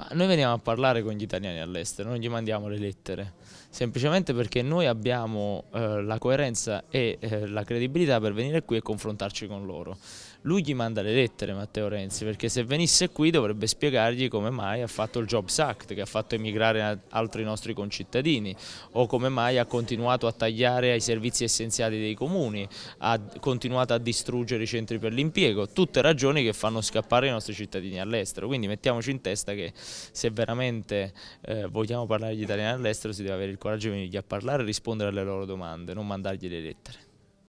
Ma noi veniamo a parlare con gli italiani all'estero, non gli mandiamo le lettere, semplicemente perché noi abbiamo eh, la coerenza e eh, la credibilità per venire qui e confrontarci con loro. Lui gli manda le lettere Matteo Renzi perché se venisse qui dovrebbe spiegargli come mai ha fatto il Jobs Act che ha fatto emigrare altri nostri concittadini o come mai ha continuato a tagliare ai servizi essenziali dei comuni, ha continuato a distruggere i centri per l'impiego, tutte ragioni che fanno scappare i nostri cittadini all'estero, quindi mettiamoci in testa che se veramente eh, vogliamo parlare agli italiani all'estero si deve avere il coraggio di venirgli a parlare e rispondere alle loro domande, non mandargli le lettere.